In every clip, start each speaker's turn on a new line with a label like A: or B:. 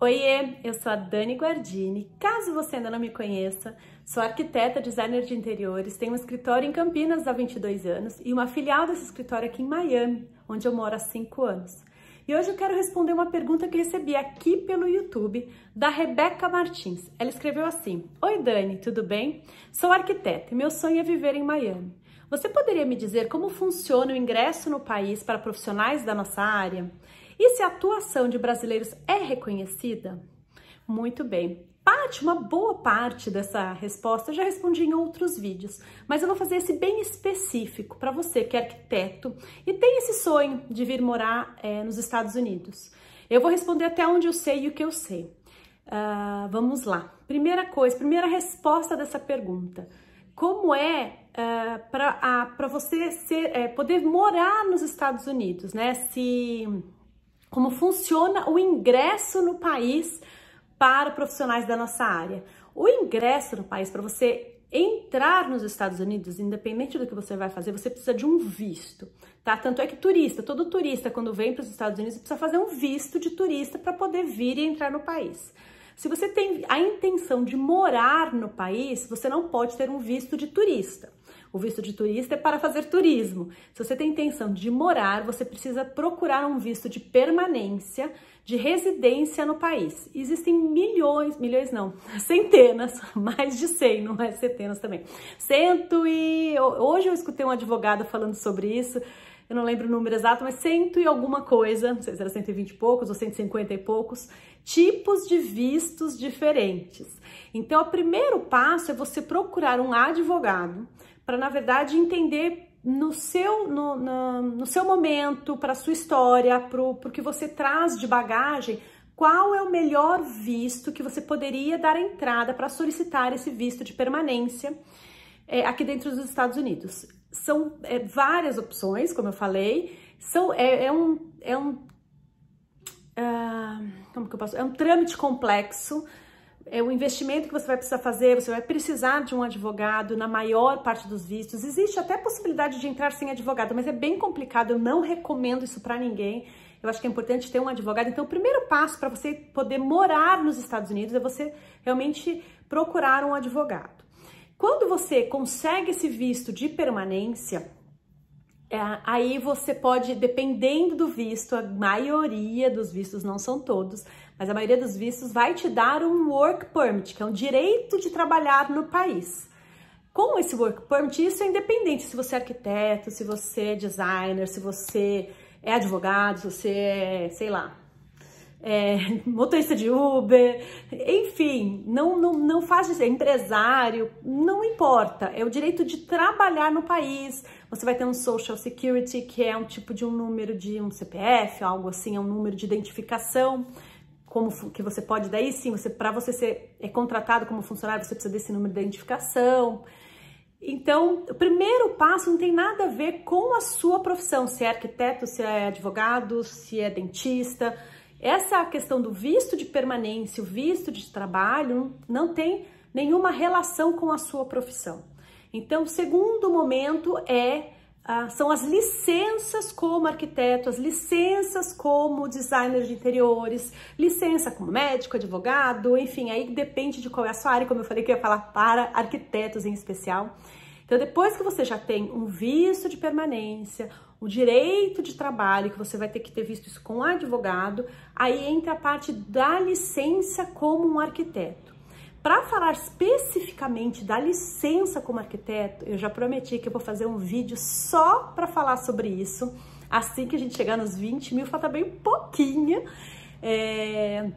A: Oiê, eu sou a Dani Guardini. Caso você ainda não me conheça, sou arquiteta, designer de interiores, tenho um escritório em Campinas há 22 anos e uma filial desse escritório aqui em Miami, onde eu moro há 5 anos. E hoje eu quero responder uma pergunta que recebi aqui pelo YouTube da Rebeca Martins. Ela escreveu assim: Oi Dani, tudo bem? Sou arquiteta e meu sonho é viver em Miami. Você poderia me dizer como funciona o ingresso no país para profissionais da nossa área? E se a atuação de brasileiros é reconhecida? Muito bem. Parte, uma boa parte dessa resposta eu já respondi em outros vídeos, mas eu vou fazer esse bem específico para você que é arquiteto e tem esse sonho de vir morar é, nos Estados Unidos. Eu vou responder até onde eu sei e o que eu sei. Uh, vamos lá. Primeira coisa, primeira resposta dessa pergunta. Como é uh, ah, para você ser, é, poder morar nos Estados Unidos, né? Se como funciona o ingresso no país para profissionais da nossa área. O ingresso no país para você entrar nos Estados Unidos, independente do que você vai fazer, você precisa de um visto, tá? Tanto é que turista, todo turista quando vem para os Estados Unidos precisa fazer um visto de turista para poder vir e entrar no país. Se você tem a intenção de morar no país, você não pode ter um visto de turista. O visto de turista é para fazer turismo. Se você tem intenção de morar, você precisa procurar um visto de permanência, de residência no país. Existem milhões, milhões não, centenas, mais de 100, não é centenas também. Cento e... Hoje eu escutei um advogado falando sobre isso, eu não lembro o número exato, mas cento e alguma coisa, não sei se era 120 e poucos ou 150 e poucos, tipos de vistos diferentes. Então, o primeiro passo é você procurar um advogado para, na verdade, entender no seu, no, no, no seu momento, para a sua história, para o que você traz de bagagem, qual é o melhor visto que você poderia dar entrada para solicitar esse visto de permanência é, aqui dentro dos Estados Unidos são é, várias opções, como eu falei, são, é, é um, é um uh, como que eu posso, é um trâmite complexo, é um investimento que você vai precisar fazer, você vai precisar de um advogado na maior parte dos vistos. Existe até a possibilidade de entrar sem advogado, mas é bem complicado, eu não recomendo isso para ninguém. Eu acho que é importante ter um advogado. Então, o primeiro passo para você poder morar nos Estados Unidos é você realmente procurar um advogado. Quando você consegue esse visto de permanência, é, aí você pode, dependendo do visto, a maioria dos vistos não são todos, mas a maioria dos vistos vai te dar um work permit, que é um direito de trabalhar no país. Com esse work permit, isso é independente se você é arquiteto, se você é designer, se você é advogado, se você é, sei lá, é, motorista de Uber, enfim, não, não, não faz é empresário, não importa, é o direito de trabalhar no país. Você vai ter um Social Security, que é um tipo de um número de um CPF, algo assim, é um número de identificação como que você pode daí sim, você para você ser é contratado como funcionário, você precisa desse número de identificação. Então, o primeiro passo não tem nada a ver com a sua profissão, se é arquiteto, se é advogado, se é dentista, essa questão do visto de permanência, o visto de trabalho, não tem nenhuma relação com a sua profissão. Então, o segundo momento é ah, são as licenças como arquiteto, as licenças como designer de interiores, licença como médico, advogado, enfim, aí depende de qual é a sua área, como eu falei que eu ia falar para arquitetos em especial. Então, depois que você já tem um visto de permanência, o direito de trabalho, que você vai ter que ter visto isso com um advogado, aí entra a parte da licença como um arquiteto. Para falar especificamente da licença como arquiteto, eu já prometi que eu vou fazer um vídeo só para falar sobre isso, assim que a gente chegar nos 20 mil, falta bem pouquinho. É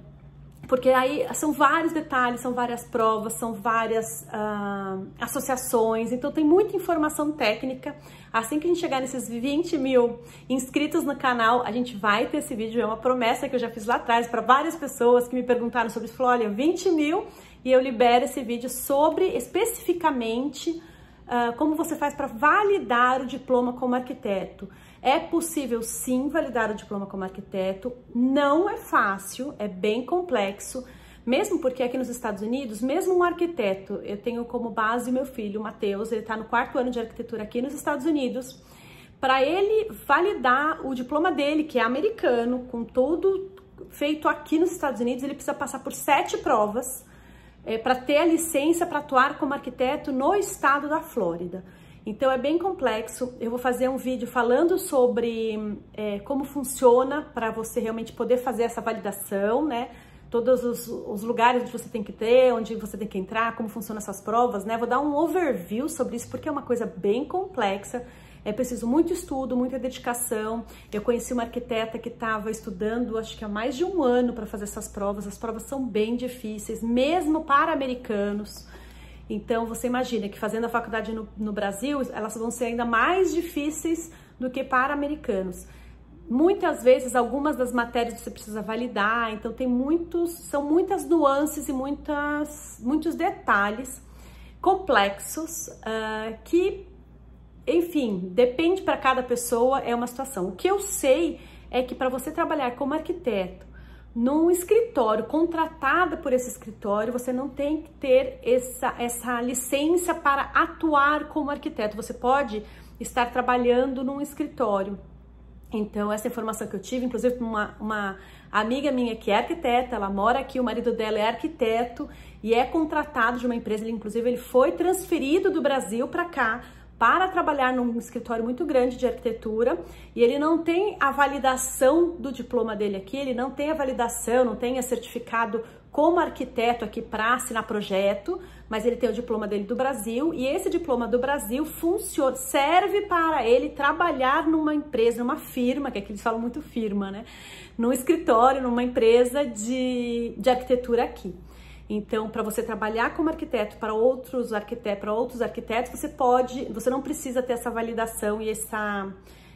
A: porque aí são vários detalhes, são várias provas, são várias uh, associações, então tem muita informação técnica. Assim que a gente chegar nesses 20 mil inscritos no canal, a gente vai ter esse vídeo, é uma promessa que eu já fiz lá atrás para várias pessoas que me perguntaram sobre isso. Olha, 20 mil, e eu libero esse vídeo sobre especificamente uh, como você faz para validar o diploma como arquiteto. É possível sim validar o diploma como arquiteto, não é fácil, é bem complexo, mesmo porque aqui nos Estados Unidos, mesmo um arquiteto, eu tenho como base meu filho, o Matheus, ele está no quarto ano de arquitetura aqui nos Estados Unidos, para ele validar o diploma dele, que é americano, com todo feito aqui nos Estados Unidos, ele precisa passar por sete provas é, eh, para ter a licença para atuar como arquiteto no estado da Flórida. Então é bem complexo. Eu vou fazer um vídeo falando sobre é, como funciona para você realmente poder fazer essa validação, né? Todos os, os, lugares onde você tem que ter, onde você tem que entrar, como funcionam essas provas, né? Vou dar um overview sobre isso porque é uma coisa bem complexa. É preciso muito estudo, muita dedicação. Eu conheci uma arquiteta que estava estudando, acho que há mais de um ano, para fazer essas provas. As provas são bem difíceis, mesmo para americanos. Então, você imagina que fazendo a faculdade no, no Brasil, elas vão ser ainda mais difíceis do que para americanos. Muitas vezes, algumas das matérias você precisa validar, então tem muitos, são muitas nuances e muitas, muitos detalhes complexos uh, que, enfim, depende para cada pessoa, é uma situação. O que eu sei é que para você trabalhar como arquiteto, num escritório, contratada por esse escritório, você não tem que ter essa, essa licença para atuar como arquiteto. Você pode estar trabalhando num escritório. Então, essa informação que eu tive, inclusive uma, uma amiga minha que é arquiteta, ela mora aqui, o marido dela é arquiteto e é contratado de uma empresa, ele, inclusive ele foi transferido do Brasil para cá para trabalhar num escritório muito grande de arquitetura e ele não tem a validação do diploma dele aqui, ele não tem a validação, não tem a certificado como arquiteto aqui para assinar projeto, mas ele tem o diploma dele do Brasil e esse diploma do Brasil funciona, serve para ele trabalhar numa empresa, numa firma, que aqui é eles falam muito firma, né? Num escritório, numa empresa de, de arquitetura aqui. Então, para você trabalhar como arquiteto para outros arquitetos, para outros arquitetos, você pode, você não precisa ter essa validação e essa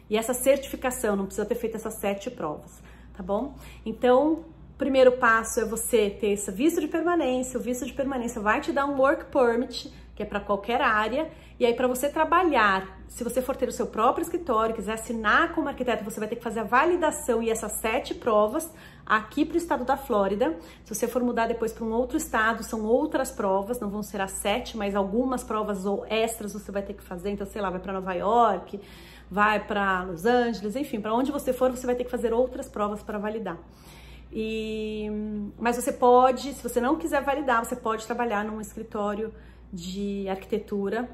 A: e essa certificação, não precisa ter feito essas sete provas, tá bom? Então, primeiro passo é você ter esse visto de permanência. O visto de permanência vai te dar um work permit que é para qualquer área. E aí, para você trabalhar, se você for ter o seu próprio escritório, quiser assinar como arquiteto, você vai ter que fazer a validação e essas sete provas aqui para o estado da Flórida. Se você for mudar depois para um outro estado, são outras provas, não vão ser as sete, mas algumas provas ou extras você vai ter que fazer. Então, sei lá, vai para Nova York, vai para Los Angeles, enfim, para onde você for, você vai ter que fazer outras provas para validar. E, mas você pode, se você não quiser validar, você pode trabalhar num escritório de arquitetura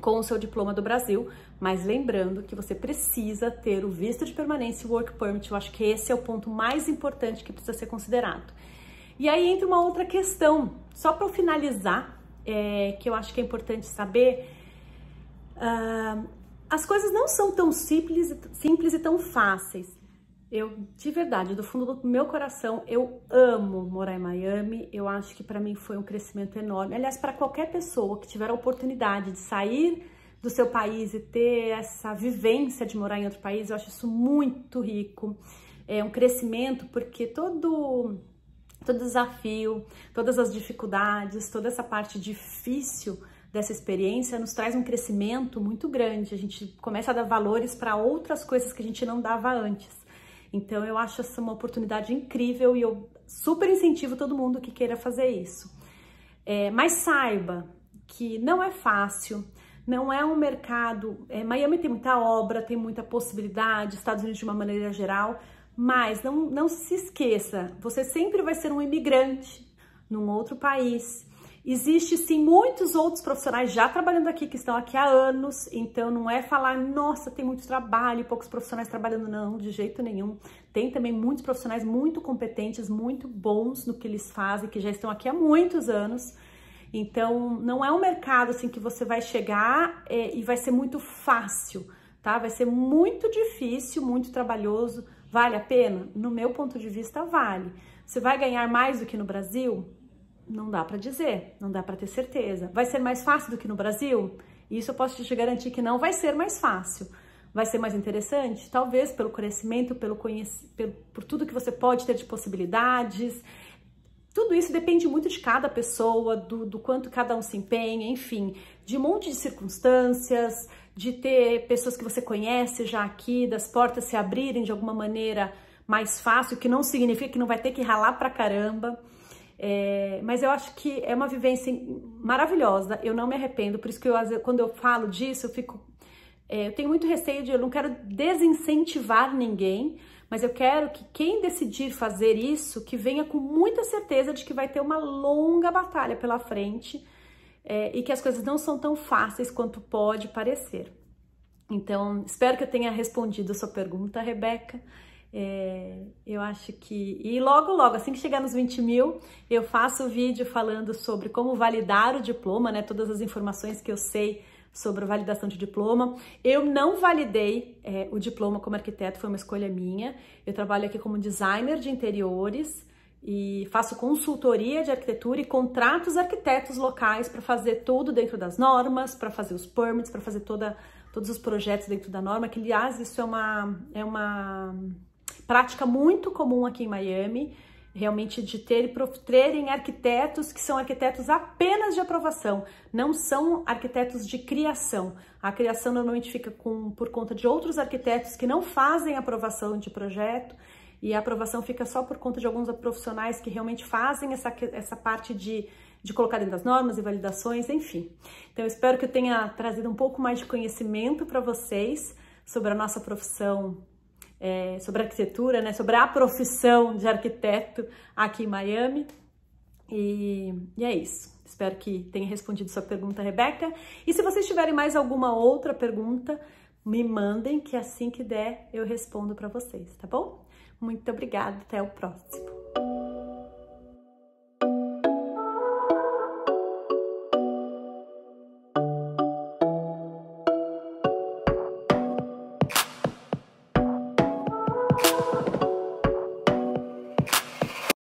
A: com o seu diploma do Brasil, mas lembrando que você precisa ter o visto de permanência e o work permit, eu acho que esse é o ponto mais importante que precisa ser considerado. E aí entra uma outra questão, só para finalizar, é, que eu acho que é importante saber, uh, as coisas não são tão simples, simples e tão fáceis. Eu, de verdade, do fundo do meu coração, eu amo morar em Miami. Eu acho que para mim foi um crescimento enorme. Aliás, para qualquer pessoa que tiver a oportunidade de sair do seu país e ter essa vivência de morar em outro país, eu acho isso muito rico. É um crescimento porque todo todo desafio, todas as dificuldades, toda essa parte difícil dessa experiência nos traz um crescimento muito grande. A gente começa a dar valores para outras coisas que a gente não dava antes. Então eu acho essa uma oportunidade incrível e eu super incentivo todo mundo que queira fazer isso. É, mas saiba que não é fácil, não é um mercado. É, Miami tem muita obra, tem muita possibilidade, Estados Unidos de uma maneira geral, mas não, não se esqueça, você sempre vai ser um imigrante num outro país. Existe sim muitos outros profissionais já trabalhando aqui que estão aqui há anos, então não é falar, nossa, tem muito trabalho, poucos profissionais trabalhando, não, de jeito nenhum. Tem também muitos profissionais muito competentes, muito bons no que eles fazem, que já estão aqui há muitos anos. Então, não é um mercado assim que você vai chegar é, e vai ser muito fácil, tá? Vai ser muito difícil, muito trabalhoso. Vale a pena? No meu ponto de vista, vale. Você vai ganhar mais do que no Brasil? não dá para dizer, não dá para ter certeza. Vai ser mais fácil do que no Brasil? Isso eu posso te garantir que não vai ser mais fácil. Vai ser mais interessante? Talvez pelo crescimento, pelo pelo, por tudo que você pode ter de possibilidades. Tudo isso depende muito de cada pessoa, do, do quanto cada um se empenha, enfim, de um monte de circunstâncias, de ter pessoas que você conhece já aqui, das portas se abrirem de alguma maneira mais fácil, que não significa que não vai ter que ralar pra caramba. É, mas eu acho que é uma vivência maravilhosa, eu não me arrependo, por isso que eu, quando eu falo disso, eu fico. É, eu tenho muito receio de eu não quero desincentivar ninguém, mas eu quero que quem decidir fazer isso, que venha com muita certeza de que vai ter uma longa batalha pela frente é, e que as coisas não são tão fáceis quanto pode parecer. Então, espero que eu tenha respondido a sua pergunta, Rebeca. É, eu acho que. E logo, logo, assim que chegar nos 20 mil, eu faço o vídeo falando sobre como validar o diploma, né? Todas as informações que eu sei sobre validação de diploma. Eu não validei é, o diploma como arquiteto, foi uma escolha minha. Eu trabalho aqui como designer de interiores e faço consultoria de arquitetura e contrato os arquitetos locais para fazer tudo dentro das normas, para fazer os permits, para fazer toda, todos os projetos dentro da norma, que aliás isso é uma. É uma prática muito comum aqui em Miami, realmente de ter, terem arquitetos que são arquitetos apenas de aprovação, não são arquitetos de criação. A criação normalmente fica com, por conta de outros arquitetos que não fazem aprovação de projeto e a aprovação fica só por conta de alguns profissionais que realmente fazem essa, essa parte de, de colocar dentro das normas e validações, enfim. Então, espero que eu tenha trazido um pouco mais de conhecimento para vocês sobre a nossa profissão é, sobre arquitetura, né, sobre a profissão de arquiteto aqui em Miami. E, e é isso. Espero que tenha respondido sua pergunta, Rebeca. E se vocês tiverem mais alguma outra pergunta, me mandem que assim que der eu respondo para vocês, tá bom? Muito obrigada, até o próximo.